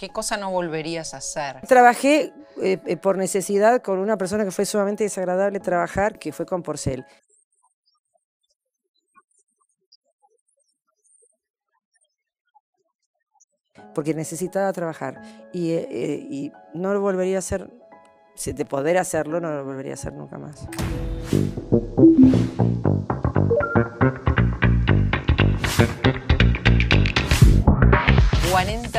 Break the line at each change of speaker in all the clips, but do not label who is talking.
¿Qué cosa no volverías a hacer?
Trabajé eh, eh, por necesidad con una persona que fue sumamente desagradable trabajar, que fue con Porcel. Porque necesitaba trabajar y, eh, y no lo volvería a hacer, de poder hacerlo, no lo volvería a hacer nunca más.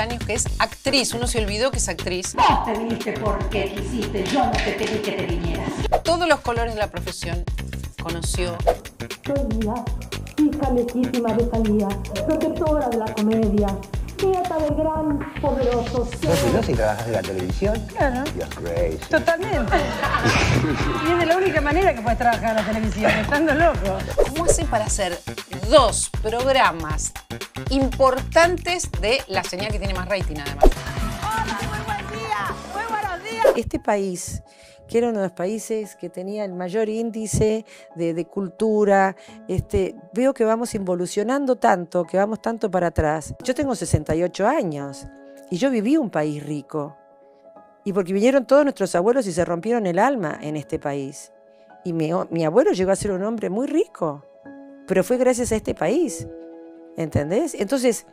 años que es actriz. Uno se olvidó que es actriz. Vos te viniste porque quisiste, yo no te pedí que te vinieras. Todos los colores de la profesión conoció.
Soy hija legítima de Talía, protectora de la comedia, Fíjate gran poderoso. ¿Vos no si
trabajas en la televisión? Claro. You're crazy.
Totalmente.
y es de la única manera que puedes trabajar en la televisión, estando loco. ¿Cómo hacen para hacer dos programas importantes de la señal que tiene más rating, además? Hola, muy
buen día. Muy buenos días. Este país que era uno de los países que tenía el mayor índice de, cultura. Este, veo que vamos involucionando tanto, que vamos tanto para atrás. Yo tengo 68 años y yo viví un país rico. Y porque vinieron todos nuestros abuelos y se rompieron el alma en este país. Y mi, abuelo llegó a ser un hombre muy rico, pero fue gracias a este país. ¿Entendés? Entonces,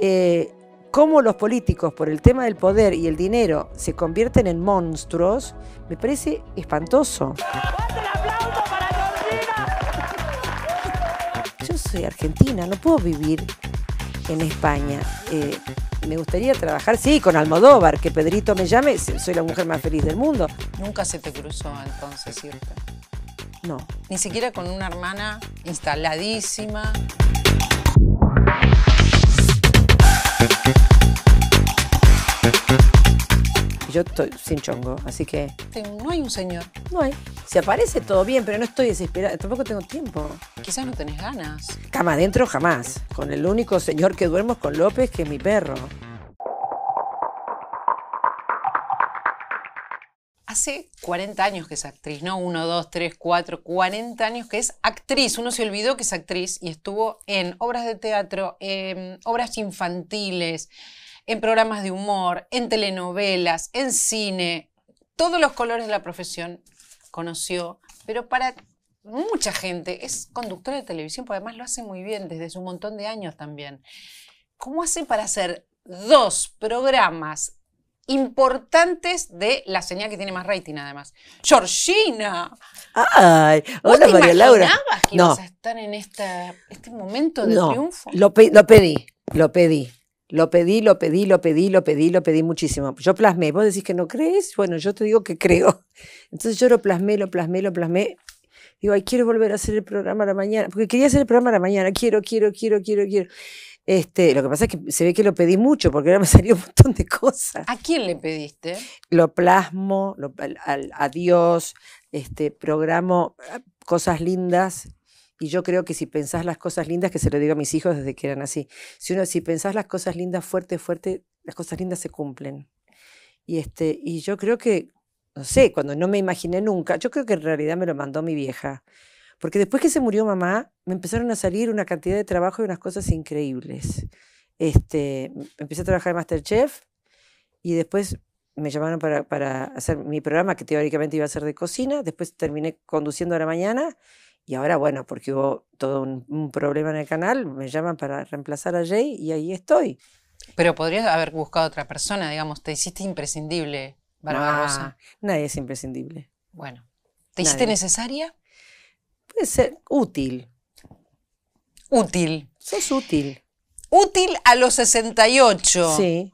eh, cómo los políticos por el tema del poder y el dinero se convierten en monstruos, me parece espantoso. Yo soy argentina, no puedo vivir en España. Eh, me gustaría trabajar, sí, con Almodóvar, que Pedrito me llame, soy la mujer más feliz del mundo.
¿Nunca se te cruzó entonces ¿cierto? No. Ni siquiera con una hermana instaladísima.
Yo estoy sin chongo, así que.
No hay un señor. No hay.
Si aparece todo bien, pero no estoy desesperada. Tampoco tengo tiempo. Quizás no tenés ganas. Cama adentro jamás. Con el único señor que duermo es con López, que es mi perro.
hace 40 años que es actriz, no Uno, dos, tres, cuatro... 40 años que es actriz. Uno se olvidó que es actriz y estuvo en obras de teatro, en obras infantiles, en programas de humor, en telenovelas, en cine. Todos los colores de la profesión conoció, pero para mucha gente es conductor de televisión, porque además lo hace muy bien desde hace un montón de años también. ¿Cómo hace para hacer dos programas importantes de la señal que tiene más rating, además. Georgina.
Ay, hola te María Laura. que ibas a
estar en este momento de triunfo? lo pedí,
lo pedí. Lo pedí, lo pedí, lo pedí, lo pedí, lo pedí muchísimo. Yo plasmé. Vos decís que no crees, bueno, yo te digo que creo. Entonces yo lo plasmé, lo plasmé, lo plasmé. Digo, ay, quiero volver a hacer el programa a la mañana, porque quería hacer el programa a la mañana. Quiero, quiero, quiero, quiero, quiero. Este, lo que pasa es que se ve que lo pedí mucho porque ahora me salió un montón de cosas. ¿A quién le
pediste?
Lo plasmo, adiós a Dios, este, programo ah, cosas lindas, y yo creo que si pensás las cosas lindas, que se lo digo a mis hijos desde que eran así, si uno, si pensás las cosas lindas fuerte, fuerte, las cosas lindas se cumplen. Y, este, y yo creo que, no sé, cuando no me imaginé nunca, yo creo que en realidad me lo mandó mi vieja. Porque después que se murió mamá, me empezaron a salir una cantidad de trabajo y unas cosas increíbles. Este, empecé a trabajar en Masterchef y después me llamaron para, para hacer mi programa, que teóricamente iba a ser de cocina. Después terminé conduciendo a la mañana y ahora, bueno, porque hubo todo un, problema en el canal, me llaman para reemplazar a Jay y ahí estoy.
Pero podrías haber buscado otra persona, digamos, te hiciste imprescindible, Barbarosa. No, ah,
nadie es imprescindible. Bueno, ¿te hiciste
necesaria?
Puede ser útil.
Útil. Sos útil. Útil a los 68. Sí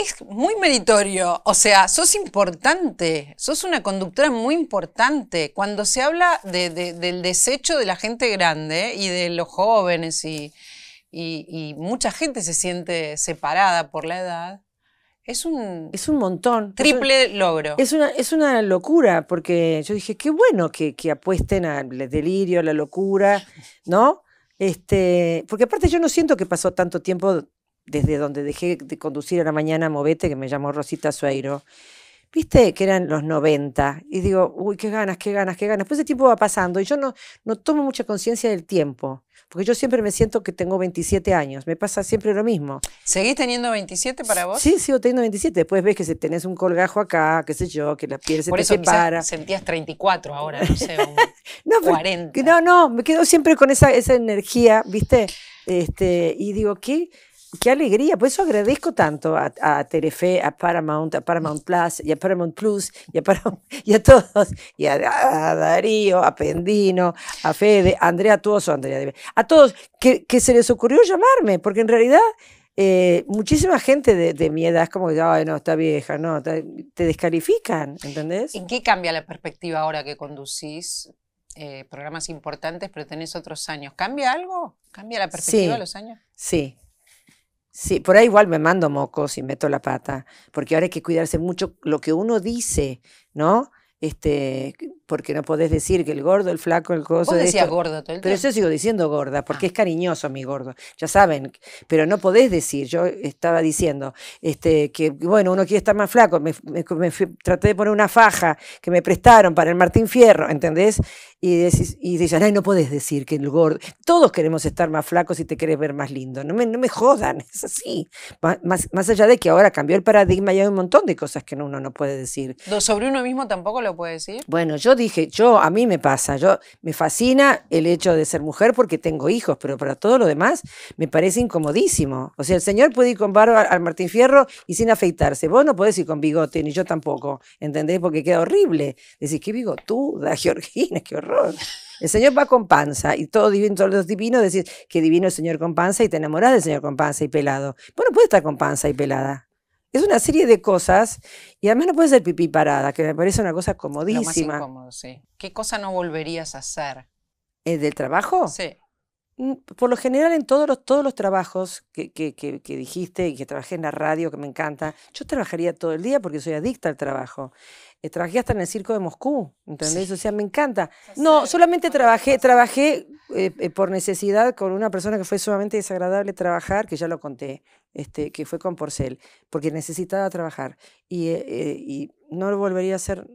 es muy meritorio, o sea, sos importante, sos una conductora muy importante. Cuando se habla del desecho de la gente grande y de los jóvenes y, mucha gente se siente separada por la edad, es un...
Es un montón. Triple logro. Es una, es una locura, porque yo dije, qué bueno que, apuesten al delirio, a la locura, ¿no? Este, porque aparte yo no siento que pasó tanto tiempo desde donde dejé de conducir a la mañana Movete, que me llamó Rosita Sueiro. Viste que eran los 90 y digo, uy, qué ganas, qué ganas, qué ganas. pues el tiempo va pasando y yo no, no tomo mucha conciencia del tiempo, porque yo siempre me siento que tengo 27 años, me pasa siempre lo mismo.
¿Seguís teniendo 27 para
vos? Sí, sigo teniendo 27. Después ves que se tenés un colgajo acá, qué sé yo, que la piel se Por te eso
Sentías 34 ahora, no sé,
no, no, no, me quedo siempre con esa, esa energía, ¿viste? Este, y digo, ¿qué? Qué alegría, por eso agradezco tanto a, a a Paramount, a Paramount Plus, y a Paramount Plus, y a, y a todos, y a, Darío, a Pendino, a Fede, a Andrea Tuoso, a Andrea, a todos, que, se les ocurrió llamarme, porque en realidad eh, muchísima gente de, mi edad es como que, ay, no, está vieja, no, te descalifican, ¿entendés?
¿En qué cambia la perspectiva ahora que conducís eh, programas importantes, pero tenés otros años? ¿Cambia algo? ¿Cambia la perspectiva de los años?
Sí, Sí, por ahí igual me mando mocos y meto la pata, porque ahora hay que cuidarse mucho lo que uno dice, ¿no? este, porque no podés decir que el gordo, el flaco, el cosa
gordo Pero yo sigo
diciendo gorda, porque ah. es cariñoso mi gordo, ya saben, pero no podés decir, yo estaba diciendo este, que, bueno, uno quiere estar más flaco, me, traté de poner una faja que me prestaron para el Martín Fierro, ¿entendés? Y, decís, y ay, no podés decir que el gordo, todos queremos estar más flacos y te querés ver más lindo, no me, no me jodan, es así. Más, allá de que ahora cambió el paradigma y hay un montón de cosas que uno no puede decir.
Sobre uno mismo tampoco lo puede decir?
Bueno, yo dije, yo a mí me pasa, yo me fascina el hecho de ser mujer porque tengo hijos, pero para todo lo demás me parece incomodísimo. O sea, el señor puede ir con barba al Martín Fierro y sin afeitarse. Vos no podés ir con bigote, ni yo tampoco, ¿entendés? Porque queda horrible. Decís, qué bigotuda, Georgina, qué horror. El Señor va con panza y todo divino, todos los divinos decís que divino el Señor con panza y te enamorás del Señor con panza y pelado. Bueno, puede estar con panza y pelada. Es una serie de cosas y además no puedes hacer pipí parada, que me parece una cosa comodísima. Lo más incómodo, sí.
¿Qué cosa no volverías a hacer?
¿El ¿Eh, del trabajo? Sí. Mm, por lo general, en todos los, todos los trabajos que, que, dijiste y que trabajé en la radio, que me encanta, yo trabajaría todo el día porque soy adicta al trabajo. Eh, trabajé hasta en el circo de Moscú, ¿entendés? O sea, me encanta. No, solamente trabajé, trabajé eh, eh, por necesidad con una persona que fue sumamente desagradable trabajar, que ya lo conté, este, que fue con Porcel, porque necesitaba trabajar. Y, y no lo volvería a hacer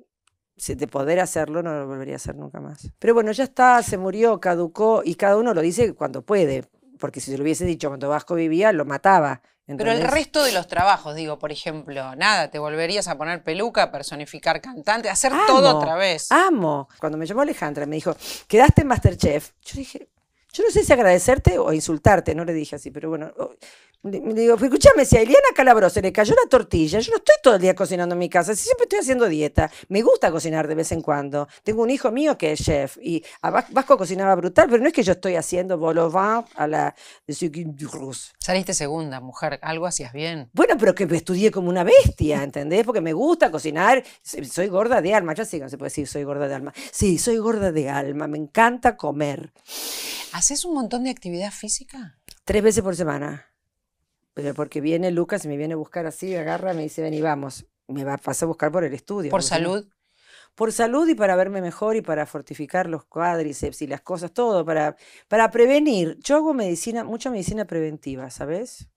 de poder hacerlo, no lo volvería a hacer nunca más. Pero bueno, ya está, se murió, caducó, y cada uno lo dice cuando puede, porque si se lo hubiese dicho cuando Vasco vivía, lo mataba. Pero el
resto de los trabajos, digo, por ejemplo, nada, te volverías a poner peluca, personificar cantante, hacer todo otra vez.
Amo. Cuando me llamó Alejandra, y me dijo, quedaste en Masterchef. Yo dije, yo no sé si agradecerte o insultarte, no le dije así, pero bueno, Digo, escúchame, si a Eliana Calabro se le cayó la tortilla, yo no estoy todo el día cocinando en mi casa, siempre estoy haciendo dieta. Me gusta cocinar de vez en cuando. Tengo un hijo mío que es chef y a Vasco cocinaba brutal, pero no es que yo estoy haciendo bolovin a la de Saliste segunda, mujer, algo hacías bien. Bueno, pero que me estudié como una bestia, ¿entendés? Porque me gusta cocinar. Soy gorda de alma, Ya sí no se puede decir soy gorda de alma. Sí, soy gorda de alma, me encanta comer.
¿Haces un montón de actividad física?
Tres veces por semana pero porque viene Lucas y me viene a buscar así, agarra, me dice, ven y vamos. Me va, pasa a buscar por el estudio. ¿Por salud? por salud y para verme mejor y para fortificar los cuádriceps y las cosas, todo, para, para prevenir. Yo hago medicina, mucha medicina preventiva, ¿sabes?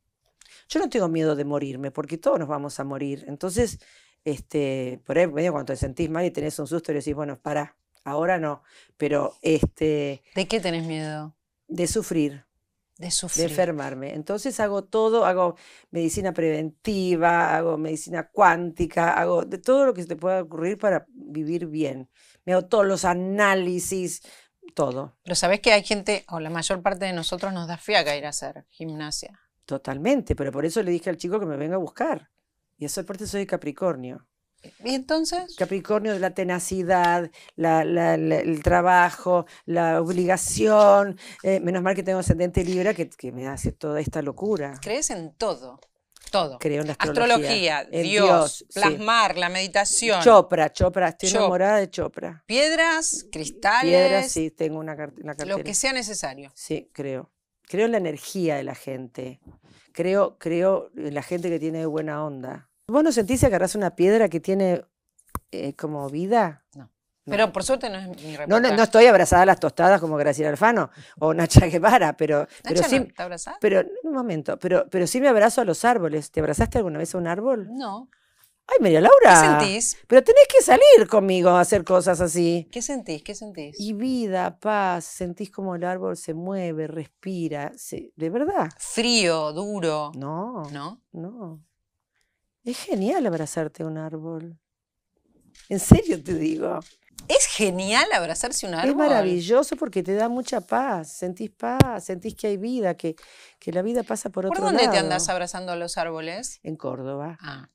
Yo no tengo miedo de morirme, porque todos nos vamos a morir. Entonces, este, por ahí cuando te sentís mal y tenés un susto y decís, bueno, para, ahora no. Pero este. ¿De qué tenés miedo? De sufrir de, enfermarme. Entonces hago todo, hago medicina preventiva, hago medicina cuántica, hago de todo lo que se te pueda ocurrir para vivir bien. Me hago todos los análisis, todo. Pero sabes que hay gente, o la mayor parte
de nosotros nos da fiaca ir a hacer gimnasia.
Totalmente, pero por eso le dije al chico que me venga a buscar. Y esa parte soy de Capricornio. ¿Y entonces? Capricornio de la tenacidad, el trabajo, la obligación. Eh, menos mal que tengo ascendente Libra que, me hace toda esta locura.
¿Crees en todo?
Todo. Creo en astrología. Dios, plasmar,
la meditación. Chopra,
Chopra, estoy enamorada de Chopra.
Piedras,
cristales. Piedras, sí, tengo una, Lo que sea necesario. Sí, creo. Creo en la energía de la gente. Creo, creo en la gente que tiene buena onda. ¿Vos no sentís que agarrás una piedra que tiene eh, como vida? No. Pero
por suerte no es mi no, no, estoy abrazada
a las tostadas como Graciela Alfano o Nacha Guevara, pero. ¿Nacha pero sí, no está Pero, un momento, pero, pero sí me abrazo a los árboles. ¿Te abrazaste alguna vez a un árbol? No. Ay, María Laura. ¿Qué sentís? Pero tenés que salir conmigo a hacer cosas así. ¿Qué sentís? ¿Qué sentís? Y vida, paz, sentís como el árbol se mueve, respira, de verdad. Frío,
duro. No.
¿No? No. Es genial abrazarte un árbol. En serio te digo.
Es genial abrazarse un árbol. Es maravilloso
porque te da mucha paz, sentís paz, sentís que hay vida, que, que la vida pasa por, otro lado. ¿Por dónde te andás
abrazando a los árboles?
En Córdoba. Ah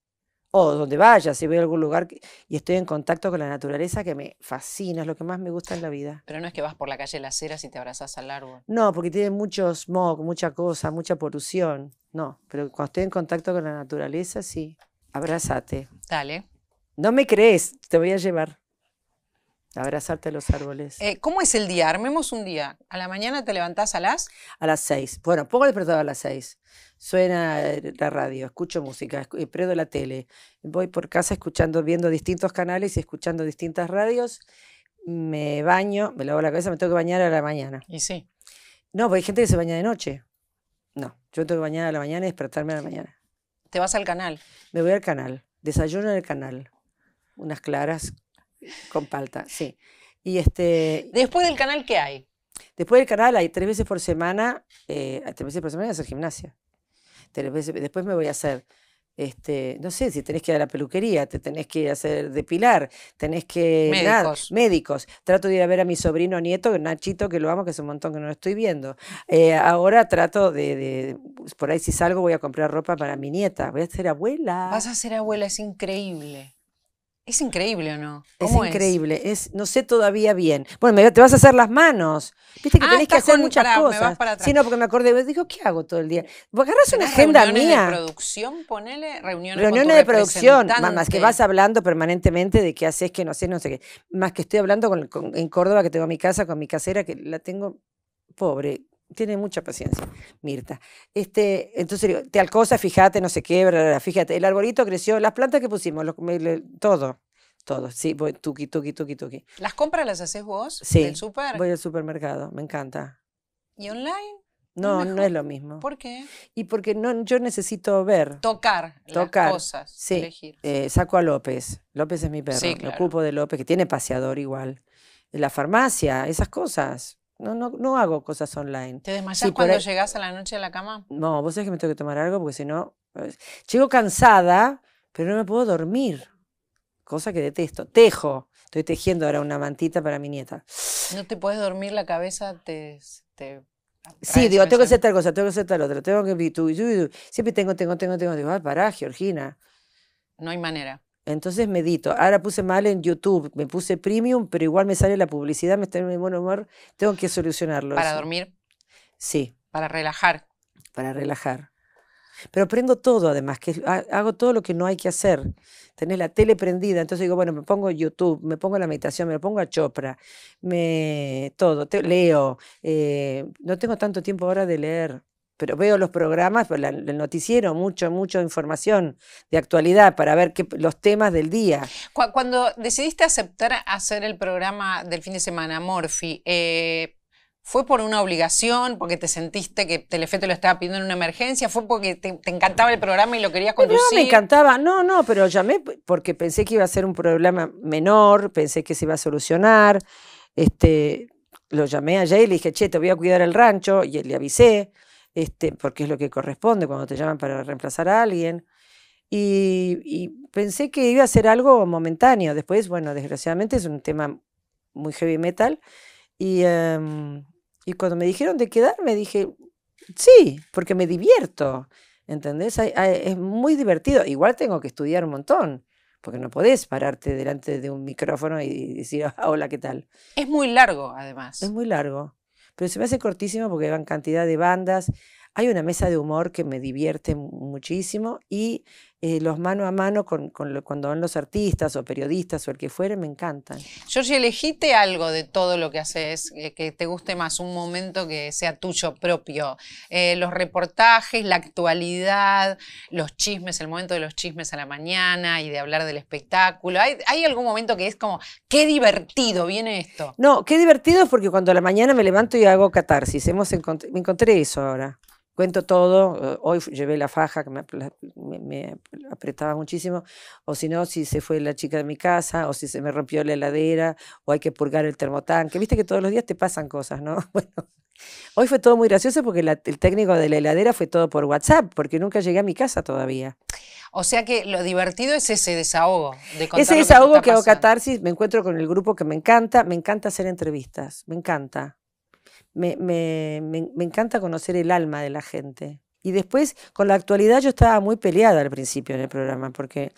o donde vaya, si voy a algún lugar y estoy en contacto con la naturaleza que me fascina, es lo que más me gusta en la vida.
Pero no es que vas por la calle de las Heras y te abrazas al árbol.
No, porque tiene mucho smog, mucha cosa, mucha polución. No, pero cuando estoy en contacto con la naturaleza, sí, abrázate. Dale. No me crees, te voy a llevar. Abrazarte los árboles.
Eh, ¿Cómo es el día? Armemos un día. ¿A la mañana te levantás a las?
A las seis. Bueno, pongo despertado a las seis. Suena eh, la radio, escucho música, eh, prendo la tele. Voy por casa escuchando, viendo distintos canales y escuchando distintas radios. Me baño, me lavo la cabeza, me tengo que bañar a la mañana. Y sí. No, porque hay gente que se baña de noche. No, yo tengo que bañar a la mañana y despertarme a la mañana.
¿Te vas al canal?
Me voy al canal. Desayuno en el canal. Unas claras con palta, sí. Y este, Después del canal, ¿qué hay? Después del canal hay tres veces por semana, eh, tres veces por semana voy a hacer gimnasia. después me voy a hacer, este, no sé, si tenés que ir a la peluquería, te tenés que hacer depilar, tenés que... Médicos. médicos. Trato de ir a ver a mi sobrino nieto, Nachito, que lo amo, que es un montón que no lo estoy viendo. Eh, ahora trato de, de, por ahí si salgo voy a comprar ropa para mi nieta, voy a ser abuela.
Vas a ser abuela, es increíble. Es increíble o no. Es increíble,
es? no sé todavía bien. Bueno, te vas a hacer las manos. Viste que ah, tenés que hacer muchas cosas. Me Sí, no, porque me acordé, digo, ¿qué hago todo el día? Agarras una agenda reuniones mía. De
producción, ponele reuniones. de producción, más que vas
hablando permanentemente de qué haces, qué no haces, no sé qué. Más que estoy hablando con, en Córdoba, que tengo mi casa, con mi casera, que la tengo pobre, tiene mucha paciencia, Mirta. Este, entonces te tal fíjate, no se quebra, fíjate, el arbolito creció, las plantas que pusimos, todo, todo, sí, voy tuki, tuki, tuki, tuki.
¿Las compras las haces vos? Sí. Voy
al supermercado, me encanta. ¿Y online? No, no es lo mismo. ¿Por qué? Y porque no, yo necesito ver.
Tocar, tocar las cosas, sí.
Eh, saco a López. López es mi perro. Sí, claro. Me ocupo de López, que tiene paseador igual. La farmacia, esas cosas. No, no, no hago cosas online. ¿Te desmayas cuando
llegas a la noche a la cama?
No, vos sabés que me tengo que tomar algo porque si no. Eh, llego cansada, pero no me puedo dormir. Cosa que detesto. Tejo. Estoy tejiendo ahora una mantita para mi nieta.
¿No te puedes dormir la cabeza? Te,
Sí, digo, tengo que hacer tal cosa, tengo que hacer tal otra, tengo que... Siempre tengo, tengo, tengo, tengo. Digo, ah, pará, Georgina.
No hay manera.
Entonces medito. Ahora puse mal en YouTube, me puse premium, pero igual me sale la publicidad, me está en mi buen humor, tengo que solucionarlo. ¿Para dormir? Sí. ¿Para relajar? Para relajar. Pero prendo todo además, que hago todo lo que no hay que hacer. Tenés la tele prendida, entonces digo, bueno, me pongo YouTube, me pongo la meditación, me pongo a Chopra, me todo, leo. Eh, no tengo tanto tiempo ahora de leer pero veo los programas, pues, el noticiero, mucho, mucha información de actualidad para ver qué, los temas del día.
Cuando decidiste aceptar hacer el programa del fin de semana, Morphy, eh, ¿Fue por una obligación, porque te sentiste que Telefe te lo estaba pidiendo en una emergencia? ¿Fue porque te, encantaba el programa y lo querías conducir? No, me
encantaba. No, no, pero llamé porque pensé que iba a ser un problema menor, pensé que se iba a solucionar. Este, lo llamé a Jay y le dije, che, te voy a cuidar el rancho, y le avisé. Este, porque es lo que corresponde cuando te llaman para reemplazar a alguien. Y, pensé que iba a ser algo momentáneo. Después, bueno, desgraciadamente es un tema muy heavy metal. Y, em, y cuando me dijeron de quedarme, dije, sí, porque me divierto. ¿Entendés? es muy divertido. Igual tengo que estudiar un montón porque no podés pararte delante de un micrófono y decir, ah, hola, ¿qué tal?
Es muy largo, además.
Es muy largo pero se me hace cortísimo porque van cantidad de bandas. Hay una mesa de humor que me divierte muchísimo y eh, los mano a mano con, cuando van los artistas o periodistas o el que fuere, me encantan. Georgie,
¿elegiste algo de todo lo que haces eh, que te guste más? Un momento que sea tuyo propio. Eh, los reportajes, la actualidad, los chismes, el momento de los chismes a la mañana y de hablar del espectáculo. ¿Hay, algún momento que es como, qué divertido viene esto?
No, qué divertido es porque cuando a la mañana me levanto y hago catarsis. me encontré eso ahora cuento todo, eh, hoy llevé la faja que me, apretaba muchísimo, o si no, si se fue la chica de mi casa, o si se me rompió la heladera, o hay que purgar el termotanque, viste que todos los días te pasan cosas, ¿no? hoy fue todo muy gracioso porque el técnico de la heladera fue todo por WhatsApp, porque nunca llegué a mi casa todavía.
O sea que lo divertido es ese desahogo. De ese desahogo que, que hago
catarsis, me encuentro con el grupo que me encanta, me encanta hacer entrevistas, me encanta me, encanta conocer el alma de la gente. Y después, con la actualidad, yo estaba muy peleada al principio en el programa, porque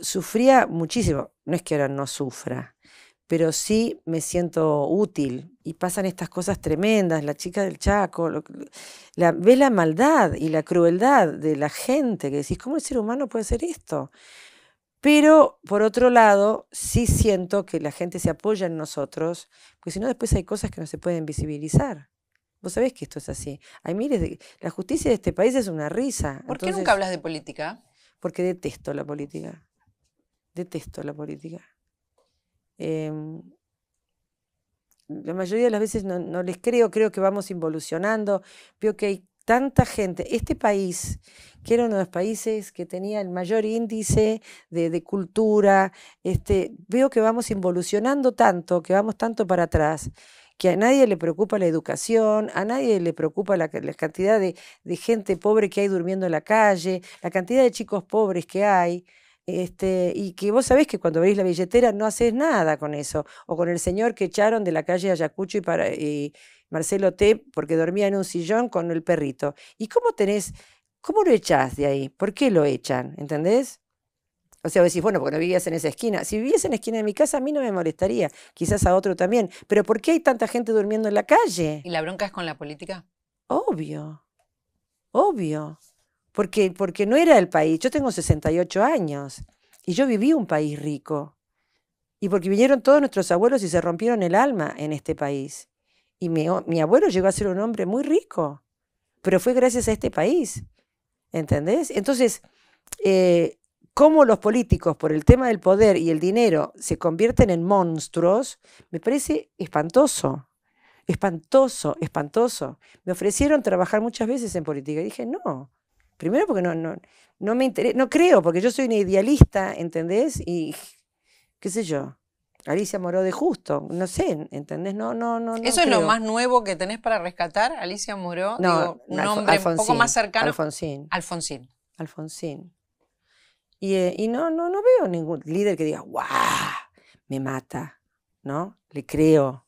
sufría muchísimo. No es que ahora no sufra, pero sí me siento útil. Y pasan estas cosas tremendas, la chica del Chaco, lo, la, ve la maldad y la crueldad de la gente, que decís, ¿cómo el ser humano puede hacer esto? Pero por otro lado, sí siento que la gente se apoya en nosotros, porque si no después hay cosas que no se pueden visibilizar. Vos sabés que esto es así. Hay miles de... La justicia de este país es una risa. ¿Por qué nunca hablas de
política?
Porque detesto la política. Detesto la política. Em, la mayoría de las veces no, no, les creo, creo que vamos involucionando. Veo que hay tanta gente. Este país, que era uno de los países que tenía el mayor índice de, cultura, este, veo que vamos involucionando tanto, que vamos tanto para atrás, que a nadie le preocupa la educación, a nadie le preocupa la, cantidad de, gente pobre que hay durmiendo en la calle, la cantidad de chicos pobres que hay. Este, y que vos sabés que cuando abrís la billetera no haces nada con eso, o con el señor que echaron de la calle Ayacucho y, para, Marcelo T, porque dormía en un sillón con el perrito. ¿Y cómo tenés, cómo lo echás de ahí? ¿Por qué lo echan? ¿Entendés? O sea, si decís, bueno, porque no vivías en esa esquina. Si vivías en la esquina de mi casa, a mí no me molestaría. Quizás a otro también. Pero ¿por qué hay tanta gente durmiendo en la calle?
¿Y la bronca es con la política?
Obvio. Obvio. Porque, porque no era el país. Yo tengo 68 años y yo viví un país rico. Y porque vinieron todos nuestros abuelos y se rompieron el alma en este país. Y mi, abuelo llegó a ser un hombre muy rico, pero fue gracias a este país. ¿Entendés? Entonces, eh, cómo los políticos, por el tema del poder y el dinero, se convierten en monstruos, me parece espantoso. Espantoso, espantoso. Me ofrecieron trabajar muchas veces en política y dije, no. Primero porque no, no, no me interesa, no creo, porque yo soy un idealista, ¿entendés? Y qué sé yo. Alicia Moró de Justo, no sé, ¿entendés? No, no, no. ¿Eso es lo más
nuevo que tenés para rescatar? Alicia Moró, no, un nombre un poco más cercano.
Alfonsín. Alfonsín. Alfonsín. Eh, y, no, no, no veo ningún líder que diga, ¡guau! Me mata, ¿no? Le creo.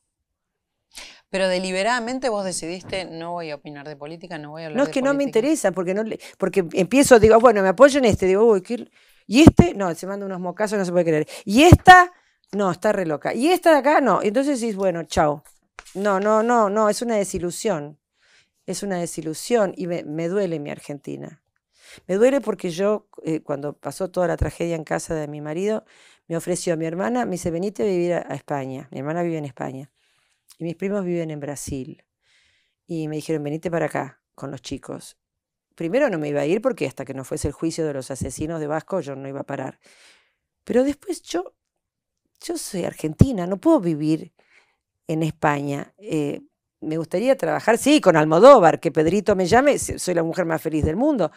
Pero deliberadamente vos decidiste, no voy a opinar de política, no voy a hablar No, es que
no me interesa, porque, no, le. porque empiezo, digo, bueno, me apoyo en este, digo, Y este, no, se manda unos mocazos, no se puede creer. Y esta no, está re loca. Y esta de acá no. Entonces decís, bueno, chao. No, no, no, no, es una desilusión. Es una desilusión y me, duele mi Argentina. Me duele porque yo, eh, cuando pasó toda la tragedia en casa de mi marido, me ofreció a mi hermana, me dice, venite a vivir a, a España. Mi hermana vive en España. Y mis primos viven en Brasil. Y me dijeron, venite para acá con los chicos. Primero no me iba a ir porque hasta que no fuese el juicio de los asesinos de Vasco yo no iba a parar. Pero después yo yo soy argentina, no puedo vivir en España. Eh, me gustaría trabajar, sí, con Almodóvar, que Pedrito me llame, soy la mujer más feliz del mundo,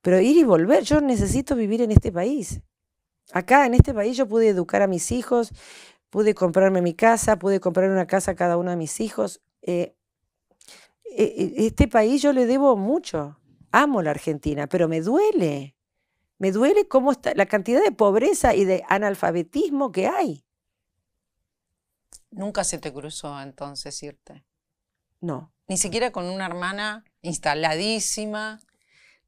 pero ir y volver, yo necesito vivir en este país. Acá, en este país, yo pude educar a mis hijos, pude comprarme mi casa, pude comprar una casa a cada uno de mis hijos. Eh, e, e, este país yo le debo mucho. Amo la Argentina, pero me duele. Me duele cómo está la cantidad de pobreza y de analfabetismo que hay.
Nunca se te cruzó entonces irte. No. Ni siquiera con una hermana instaladísima.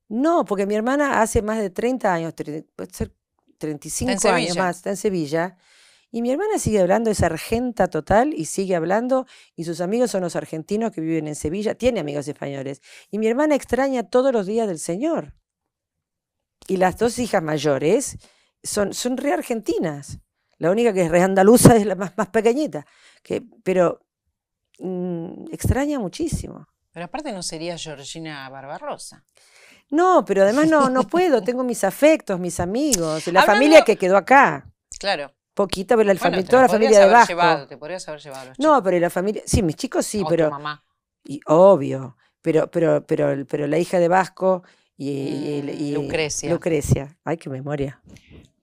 No, porque mi hermana hace más de 30 años, puede ser 35 años más, está en Sevilla. Y mi hermana sigue hablando, es argenta total y sigue hablando. Y sus amigos son los argentinos que viven en Sevilla, tiene amigos españoles. Y mi hermana extraña todos los días del Señor y las dos hijas mayores son, re argentinas. La única que es re andaluza es la más, más pequeñita. Que, pero mm, extraña muchísimo.
Pero aparte no sería Georgina Barbarosa.
No, pero además no, no puedo. Tengo mis afectos, mis amigos, la familia que quedó acá. Claro. Poquita, pero la familia, toda la familia de Vasco. te podrías haber llevado. no, pero la familia, sí, mis chicos sí, pero. Y obvio, pero, pero, pero, pero la hija de Vasco y, Lucrecia. Lucrecia. Ay, qué memoria.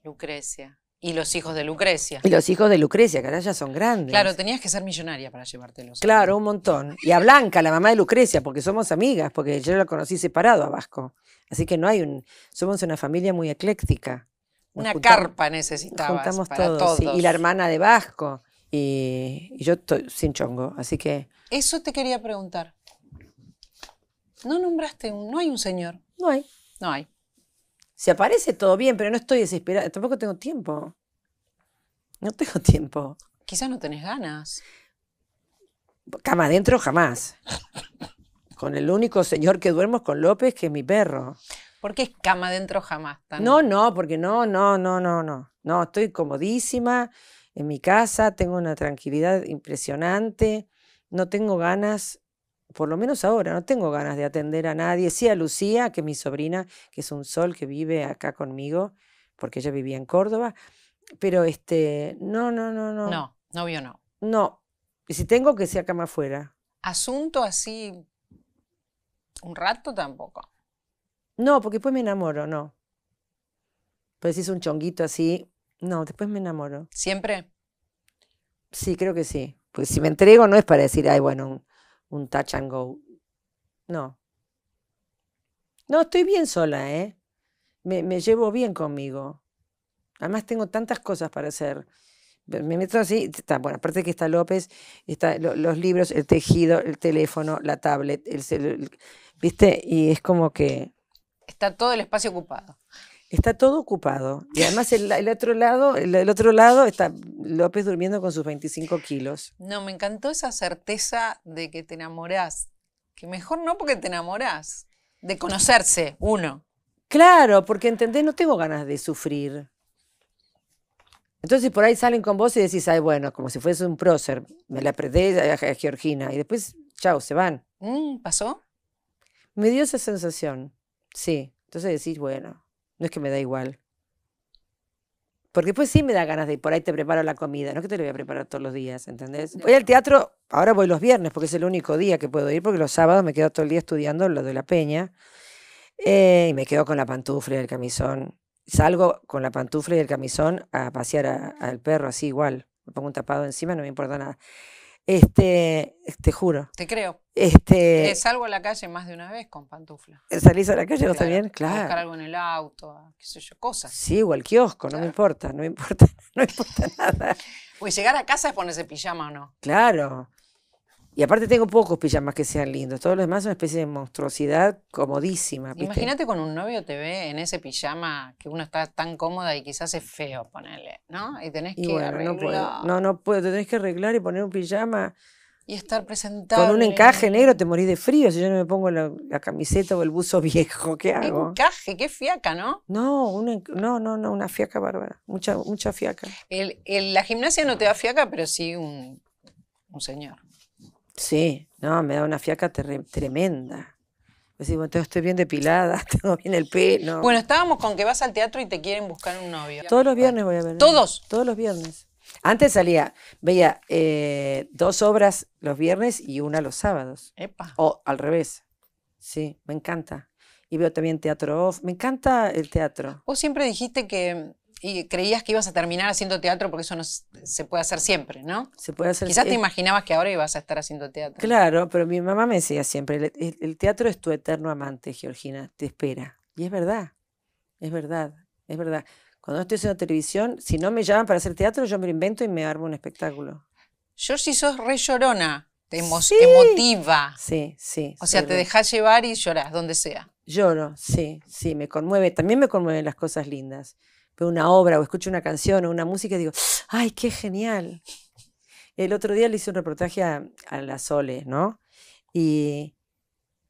Lucrecia. Y los hijos de Lucrecia. Y los hijos
de Lucrecia, que ahora ya son grandes. Claro,
tenías que ser millonaria para llevártelos.
Claro, un montón. Y a Blanca, la mamá de Lucrecia, porque somos amigas, porque yo la conocí separado a Vasco. Así que no hay un. Somos una familia muy ecléctica.
una carpa necesitabas. para todos. Y la
hermana de Vasco. Y, y yo estoy sin chongo, así que.
Eso te quería preguntar. No nombraste un, no hay un señor. No hay.
No hay. Si aparece todo bien, pero no estoy desesperada, tampoco tengo tiempo. No tengo tiempo.
Quizás no tenés ganas.
Cama adentro jamás. con el único señor que duermo es con López, que es mi perro.
¿Por qué es cama adentro jamás? No,
no, porque no, no, no, no, no. No, estoy comodísima en mi casa, tengo una tranquilidad impresionante, no tengo ganas por lo menos ahora, no tengo ganas de atender a nadie. Sí a Lucía, que es mi sobrina, que es un sol que vive acá conmigo, porque ella vivía en Córdoba. Pero este, no, no, no, no. No, novio no. No. Y si tengo que sea cama afuera.
Asunto así un rato tampoco.
No, porque después me enamoro, no. Pues si es un chonguito así, no, después me enamoro. ¿Siempre? Sí, creo que sí. Pues si me entrego no es para decir, ay, bueno, un touch and go. No. No, estoy bien sola, ¿eh? Me, llevo bien conmigo. Además tengo tantas cosas para hacer. Me meto así, está, bueno, aparte que está López, está los libros, el tejido, el teléfono, la tablet, el, celular, ¿viste? Y es como que...
Está todo el espacio ocupado.
Está todo ocupado. Y además el, otro lado, el, otro lado está López durmiendo con sus 25 kilos.
No, me encantó esa certeza de que te enamorás. Que mejor no porque te enamorás. De
conocerse, uno. Claro, porque entendés, no tengo ganas de sufrir. Entonces por ahí salen con vos y decís, ay, bueno, como si fuese un prócer, me la apreté a, Georgina y después, chao, se van. Mm, ¿Pasó? Me dio esa sensación, sí. Entonces decís, bueno, no es que me da igual. Porque pues sí me da ganas de ir por ahí te preparo la comida, no es que te lo voy a preparar todos los días, ¿entendés? Voy al teatro, ahora voy los viernes porque es el único día que puedo ir porque los sábados me quedo todo el día estudiando lo de la peña eh, y me quedo con la pantufla y el camisón. Salgo con la pantufla y el camisón a pasear al perro así igual, me pongo un tapado encima, no me importa nada. Este, te juro. Te creo. Este, eh,
salgo a la calle más de una vez con pantufla.
Eh, ¿Salís a la calle no claro, bien? Claro. Buscar algo
en el auto, qué sé yo, cosas.
Sí, o al kiosco, no me importa, no me importa, no importa
nada. Pues llegar a casa es ponerse pijama o no.
Claro. Y aparte tengo pocos pijamas que sean lindos. Todos los demás son una especie de monstruosidad comodísima. Imagínate
con un novio te ve en ese pijama que uno está tan cómoda y quizás es feo ponerle, ¿no? Y tenés que arreglar.
No, no, no puedo. Te tenés que arreglar y poner un pijama.
Y estar presentado. Con un encaje
negro te morís de frío si yo no me pongo la, camiseta o el buzo viejo. ¿Qué hago?
Encaje, qué fiaca, ¿no?
No, una, no, no, no, una fiaca bárbara. Mucha, mucha fiaca.
la gimnasia no te da fiaca, pero sí
un, un señor. Sí, no, me da una fiaca tremenda. Pues digo, estoy bien depilada, tengo bien el pelo. Bueno,
estábamos con que vas al teatro y te quieren buscar un novio. Todos
los viernes voy a ver. ¿Todos? Todos los viernes. Antes salía, veía eh, dos obras los viernes y una los sábados. O al revés. Sí, me encanta. Y veo también teatro off. Me encanta el teatro.
Vos siempre dijiste que y creías que ibas a terminar haciendo teatro porque eso no se puede hacer siempre, ¿no?
Se puede hacer Quizás te
imaginabas que ahora ibas a estar haciendo teatro.
Claro, pero mi mamá me decía siempre, el, teatro es tu eterno amante, Georgina, te espera. Y es verdad, es verdad, es verdad. Cuando estoy haciendo televisión, si no me llaman para hacer teatro, yo me lo invento y me armo un espectáculo.
Yo sí sos re llorona, te sí. emotiva.
Sí, sí. O sea, te dejas
llevar y lloras, donde sea.
Lloro, sí, sí, me conmueve. También me conmueven las cosas lindas veo una obra o escucho una canción o una música y digo, ¡ay, qué genial! El otro día le hice un reportaje a, la Sole, ¿no? Y,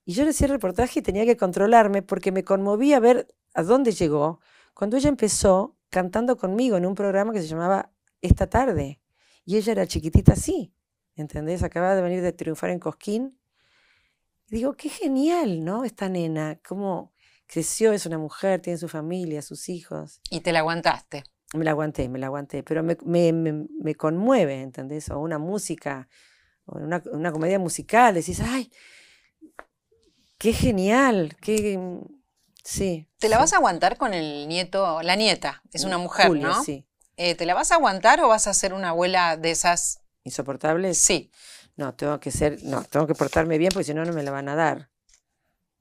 y yo le hice el reportaje y tenía que controlarme porque me conmovía ver a dónde llegó cuando ella empezó cantando conmigo en un programa que se llamaba Esta tarde. Y ella era chiquitita así, ¿entendés? Acababa de venir de triunfar en Cosquín. digo, qué genial, ¿no? Esta nena, cómo, creció, es una mujer, tiene su familia, sus hijos. Y te la aguantaste. Me la aguanté, me la aguanté, pero me, conmueve, ¿entendés? O una música, o una, comedia musical, decís, ay, qué genial, qué... Sí. ¿Te la
vas a aguantar con el nieto, la nieta? Es una mm, mujer, ¿no? Sí. Eh, ¿Te la vas a aguantar o vas a ser una abuela de esas...
Insoportables? Sí. No, tengo que ser, no, tengo que portarme bien porque si no, no me la van a dar.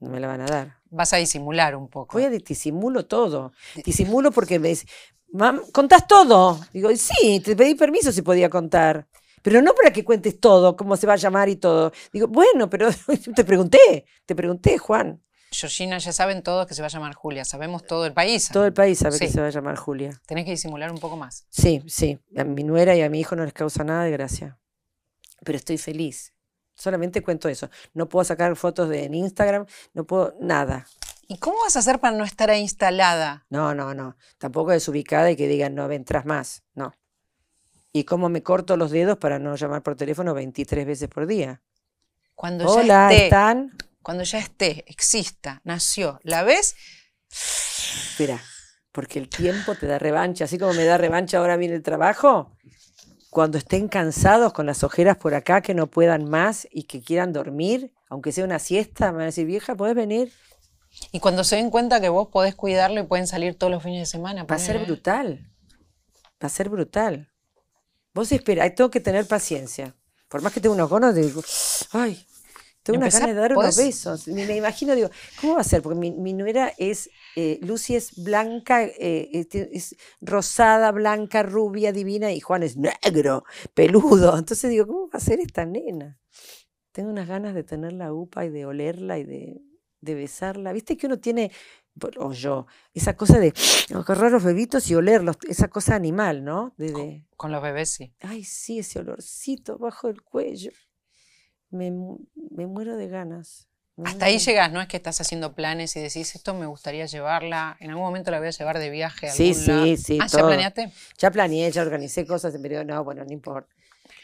No me la van a dar. Vas a disimular un poco. Voy a disimulo todo. Disimulo porque me dice, Mam, ¿contás todo? Digo, sí, te pedí permiso si podía contar. Pero no para que cuentes todo, cómo se va a llamar y todo. Digo, bueno, pero te pregunté, te pregunté, Juan.
Georgina, ya saben todos que se va a llamar Julia, sabemos todo el país. Todo
el país sabe que se va a llamar Julia. Tenés que disimular un poco más. Sí, sí. A mi nuera y a mi hijo no les causa nada de gracia. Pero estoy feliz. Solamente cuento eso. No puedo sacar fotos de, en Instagram, no puedo nada.
¿Y cómo vas a hacer para no estar ahí instalada?
No, no, no. Tampoco desubicada y que digan, no, entras más. No. ¿Y cómo me corto los dedos para no llamar por teléfono 23 veces por día?
Cuando Hola, ya esté, ¿están? Cuando ya esté, exista, nació, ¿la ves?
Espera, porque el tiempo te da revancha. Así como me da revancha ahora viene el trabajo, cuando estén cansados con las ojeras por acá, que no puedan más y que quieran dormir, aunque sea una siesta, me van a decir, vieja, ¿puedes venir?
Y cuando se den cuenta que vos podés cuidarlo y pueden salir todos los fines de semana.
Va a ser ¿eh? brutal. Va a ser brutal. Vos espera, tengo que tener paciencia. Por más que tenga unos gonos, digo, ay, tengo una ganas de dar unos besos. Me imagino, digo, ¿cómo va a ser? Porque mi, nuera es, eh, Lucy es blanca, eh, eh, es rosada, blanca, rubia, divina, y Juan es negro, peludo. Entonces digo, ¿cómo va a ser esta nena? Tengo unas ganas de tener la upa y de olerla y de, de besarla. Viste que uno tiene, o yo, esa cosa de agarrar oh, los bebitos y olerlos, esa cosa animal, ¿no? Con, con los bebés, sí. Ay, sí, ese olorcito bajo el cuello me, muero de ganas. Hasta ahí
llegas, no es que estás haciendo planes y decís, esto me gustaría llevarla, en algún momento la voy a llevar de viaje a algún Sí, sí, sí. Ah, ¿ya planeaste?
Ya planeé, ya organicé cosas en periodo, no, bueno, no importa.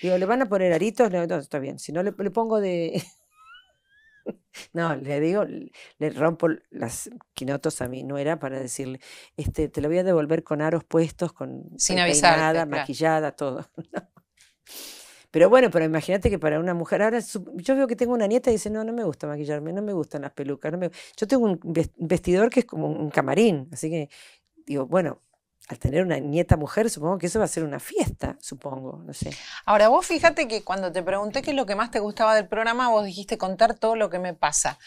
Digo, ¿le van a poner aritos? No, está bien. Si no, le, pongo de... No, le digo, le rompo las quinotos a mi nuera para decirle, este, te lo voy a devolver con aros puestos, con Sin avisar maquillada, todo. Pero bueno, pero imagínate que para una mujer, ahora yo veo que tengo una nieta y dice, no, no me gusta maquillarme, no me gustan las pelucas, no me... yo tengo un vestidor que es como un camarín, así que digo, bueno, al tener una nieta mujer, supongo que eso va a ser una fiesta, supongo, no sé.
Ahora, vos fíjate que cuando te pregunté qué es lo que más te gustaba del programa, vos dijiste contar todo lo que me pasa.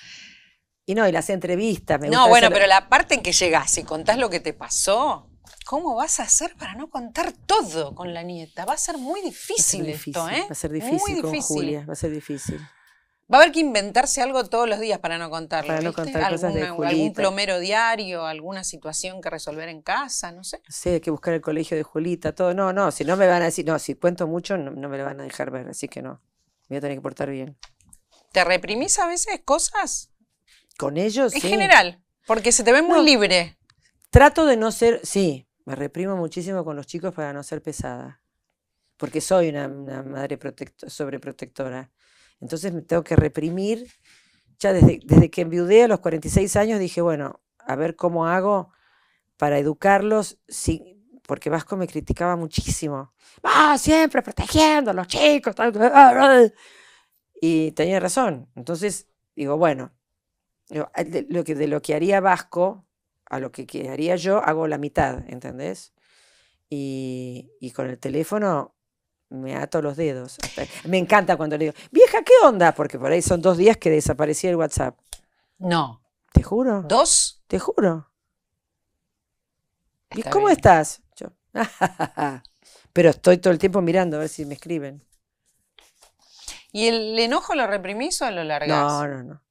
Y no, y las entrevistas, me No, bueno, pero la parte en que llegás y contás lo que te pasó,
¿Cómo vas a hacer para no contar todo con la nieta? Va a ser muy difícil, difícil esto, ¿eh? Va a ser difícil con Julia,
va a ser difícil.
Va a haber que inventarse algo todos los días para no contarle. Para no contar cosas de de Algún plomero diario, alguna situación que resolver en casa, no sé.
Sí, hay que buscar el colegio de Julita, todo. No, no, si no me van a decir, no, si cuento mucho, no, me lo van a dejar ver, así que no. voy a tener que portar bien.
¿Te reprimís a veces cosas?
Con ellos, en general, porque se te ve muy libre. Trato de no ser, sí, me reprimo muchísimo con los chicos para no ser pesada, porque soy una, madre sobreprotectora. Entonces me tengo que reprimir. Ya desde, que enviudé a los 46 años dije, bueno, a ver cómo hago para educarlos, sí, porque Vasco me criticaba muchísimo. Ah, siempre protegiendo a los chicos. Y tenía razón. Entonces digo, bueno, lo que, de lo que haría Vasco, a lo que quedaría yo, hago la mitad, ¿entendés? Y, con el teléfono me ato los dedos. me encanta cuando le digo, vieja, ¿qué onda? Porque por ahí son dos días que desaparecía el WhatsApp. No. ¿Te juro? ¿Dos? Te juro. ¿Y cómo estás? Yo. Pero estoy todo el tiempo mirando a ver si me escriben.
¿Y el enojo lo reprimís o lo largas? No,
no, no.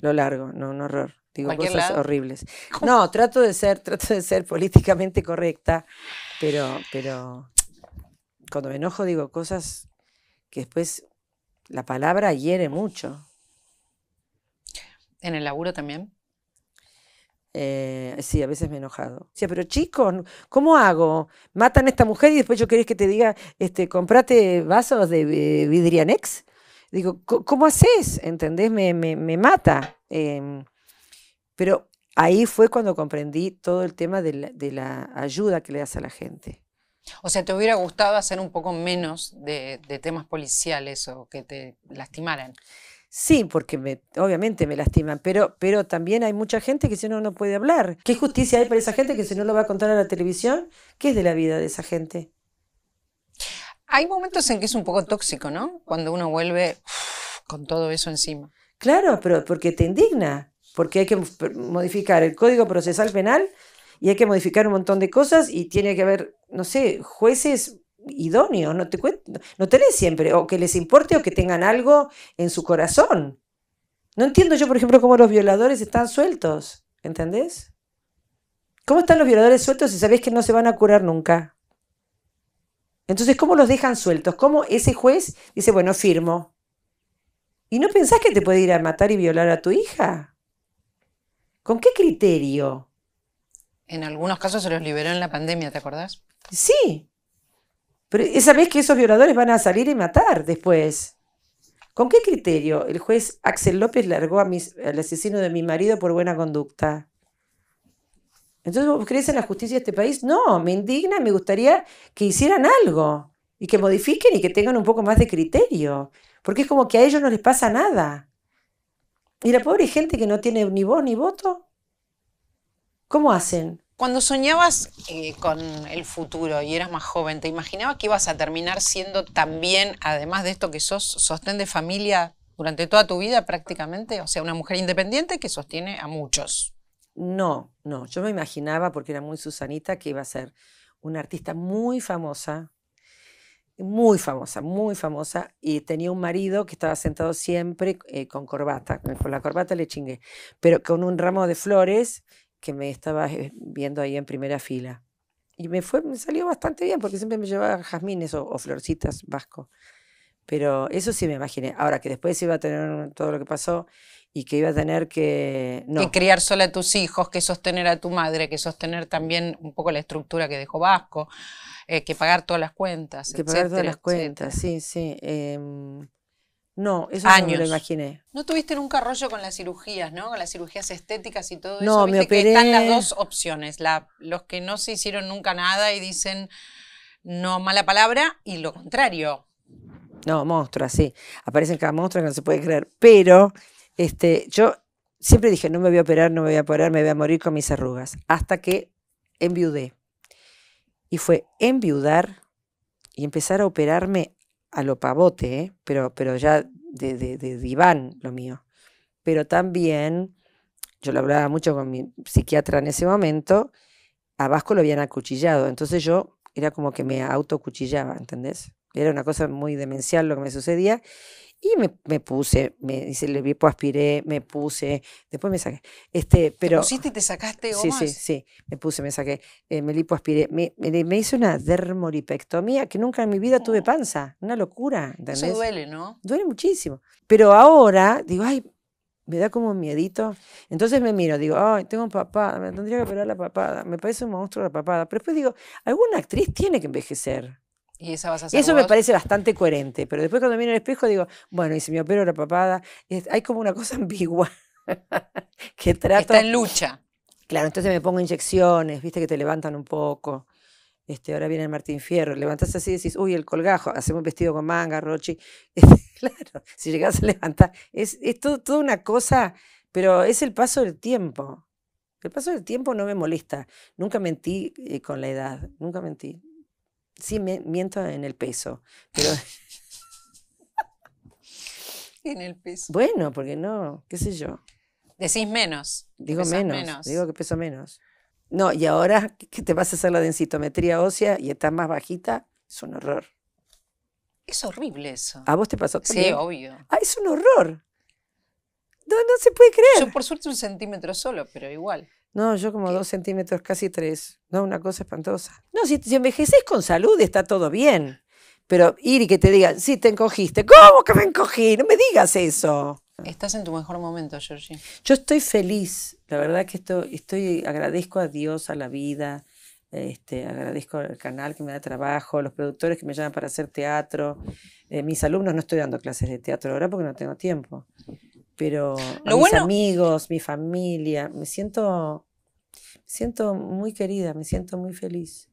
Lo largo, no, un horror. Digo cosas horribles. No, trato de ser, trato de ser políticamente correcta, pero, pero cuando me enojo digo cosas que después la palabra hiere mucho. ¿En el laburo también? Eh, sí, a veces me he enojado. sea pero chicos, ¿cómo hago? Matan a esta mujer y después yo querés que te diga, este, comprate vasos de eh, vidrianex. Digo, ¿cómo, haces? ¿Entendés? Me, mata. Em, pero ahí fue cuando comprendí todo el tema de la, ayuda que le das a la gente.
O sea, ¿te hubiera gustado hacer un poco menos de, temas policiales o que te lastimaran?
Sí, porque obviamente me lastiman, pero, pero también hay mucha gente que si no, no puede hablar. ¿Qué justicia hay para esa gente que si no lo va a contar a la televisión? ¿Qué es de la vida de esa gente?
Hay momentos en que es un
poco tóxico, ¿no? Cuando uno vuelve con todo eso encima. Claro, pero porque te indigna porque hay que modificar el Código Procesal Penal y hay que modificar un montón de cosas y tiene que haber, no sé, jueces idóneos, no te no tenés siempre, o que les importe o que tengan algo en su corazón. No entiendo yo, por ejemplo, cómo los violadores están sueltos, ¿entendés? ¿Cómo están los violadores sueltos si sabés que no se van a curar nunca? Entonces, ¿cómo los dejan sueltos? ¿Cómo ese juez dice, bueno, firmo? ¿Y no pensás que te puede ir a matar y violar a tu hija? ¿Con qué criterio? En algunos casos se los
liberó en la pandemia, ¿te acordás?
Sí. Pero esa vez que esos violadores van a salir y matar después. ¿Con qué criterio el juez Axel López largó al asesino de mi marido por buena conducta? Entonces, ¿vos crees en la justicia de este país? No, me indigna me gustaría que hicieran algo y que modifiquen y que tengan un poco más de criterio, porque es como que a ellos no les pasa nada. ¿Y la pobre gente que no tiene ni voz ni voto? ¿Cómo hacen?
Cuando soñabas eh, con el futuro y eras más joven, ¿te imaginabas que ibas a terminar siendo también, además de esto que sos, sostén de familia durante toda tu vida prácticamente? O sea, una mujer
independiente que sostiene a muchos. No, no, yo me imaginaba, porque era muy Susanita, que iba a ser una artista muy famosa, muy famosa, muy famosa, y tenía un marido que estaba sentado siempre eh, con corbata, eh, con la corbata le chingué, pero con un ramo de flores que me estaba eh, viendo ahí en primera fila. Y me, fue, me salió bastante bien, porque siempre me llevaba jazmines o, o florcitas vasco. Pero eso sí me imaginé. Ahora, que después iba a tener todo lo que pasó y que iba a tener que... No. Que
criar sola a tus hijos, que sostener a tu madre, que sostener también un poco la estructura que dejó Vasco, eh, que pagar todas las cuentas. Que pagar todas las cuentas,
sí, sí. Em, no, eso Años. no me lo imaginé.
No tuviste nunca rollo con las cirugías, ¿no? Con las cirugías estéticas y todo no, eso. No, me están las dos opciones, la, los que no se hicieron nunca nada y dicen no mala palabra y lo contrario.
No, monstruos, sí. Aparecen cada monstruo que no se puede creer. Pero este, yo siempre dije, no me voy a operar, no me voy a operar, me voy a morir con mis arrugas. Hasta que enviudé. Y fue enviudar y empezar a operarme a lo pavote, ¿eh? pero, pero ya de, de diván lo mío. Pero también, yo lo hablaba mucho con mi psiquiatra en ese momento, a Vasco lo habían acuchillado. Entonces yo era como que me autocuchillaba, ¿entendés? Era una cosa muy demencial lo que me sucedía. Y me, me puse, me hice el pues, aspiré, me puse, después me saqué. Este, pero, ¿Te pusiste y te sacaste gomas? Sí, sí, sí, me puse, me saqué, eh, me lipoaspiré. Me, me, hice una dermoripectomía que nunca en mi vida tuve oh. panza, una locura. ¿entendés? Eso duele, ¿no? Duele muchísimo. Pero ahora digo, ay, me da como un miedito. Entonces me miro, digo, ay, tengo papada, me tendría que operar la papada, me parece un monstruo la papada. Pero después digo, alguna actriz tiene que envejecer.
Y Eso me parece
bastante coherente, pero después cuando miro el espejo digo, bueno, y si me opero la papada, hay como una cosa ambigua que trata. Está en lucha. Claro, entonces me pongo inyecciones, viste que te levantan un poco. Este, ahora viene el Martín Fierro, levantás así y decís, uy, el colgajo, hacemos un vestido con manga, Rochi. Este, claro, si llegás a levantar, es, toda una cosa, pero es el paso del tiempo. El paso del tiempo no me molesta. Nunca mentí eh, con la edad, nunca mentí. Sí, miento en el peso, pero...
en el
peso. Bueno, porque no, qué sé yo.
Decís menos.
Digo menos, Digo que peso menos. No, y ahora que te vas a hacer la densitometría ósea y estás más bajita, es un horror.
Es horrible eso. ¿A vos te pasó Sí, obvio.
Ah, es un horror. No, no se puede
creer. Yo por suerte un centímetro solo, pero igual.
No, yo como dos centímetros, casi tres. No, una cosa espantosa. No, si, envejeces con salud está todo bien. Pero ir y que te digan, sí, te encogiste. ¿Cómo que me encogí? No me digas eso.
Estás en tu mejor momento, Georgie.
Yo estoy feliz. La verdad que estoy, estoy agradezco a Dios, a la vida. Este, agradezco al canal que me da trabajo, los productores que me llaman para hacer teatro. Eh, mis alumnos no estoy dando clases de teatro ahora porque no tengo tiempo pero mis amigos, mi familia, me siento, siento muy querida, me siento muy feliz.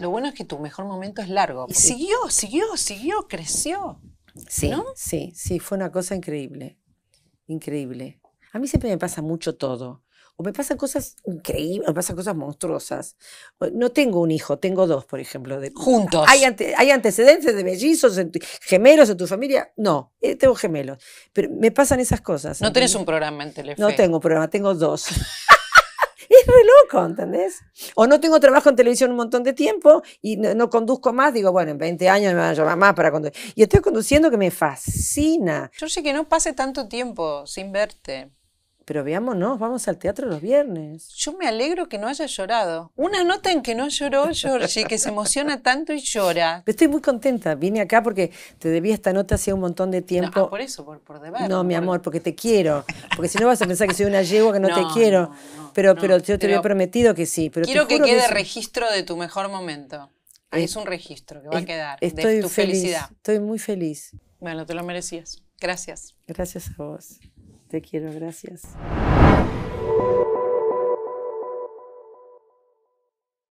Lo bueno es que tu mejor momento es largo. Y siguió,
siguió, siguió, creció.
Sí, sí, sí, fue una cosa increíble, increíble. A mí siempre me pasa mucho todo o me pasan cosas increíbles, me pasan cosas monstruosas. No tengo un hijo, tengo dos, por ejemplo. De, Juntos. ¿Hay, ¿Hay antecedentes de mellizos, gemelos en tu familia? No, eh, tengo gemelos. Pero me pasan esas cosas. No tenés
un programa en televisión. No tengo
programa, tengo dos. es re loco, ¿entendés? O no tengo trabajo en televisión un montón de tiempo y no, conduzco más, digo, bueno, en 20 años me van a llamar más para conducir. Y estoy conduciendo que me fascina.
Yo sé que no pase tanto tiempo sin verte.
Pero veámonos, vamos al teatro los viernes.
Yo me alegro que no haya llorado. Una nota en que
no lloró y que se emociona tanto y llora. Estoy muy contenta. Vine acá porque te debía esta nota hace un montón de ah, tiempo. No, por
eso, por, por No, mi amor,
porque te quiero. Porque si no vas a pensar que soy una yegua que no, te quiero. pero, pero yo te había prometido que sí. Pero quiero que quede
registro de tu mejor momento. Eh, es un registro que va a quedar estoy tu feliz, felicidad.
Estoy muy feliz.
Bueno, te lo merecías. Gracias.
Gracias a vos. Te quiero, gracias.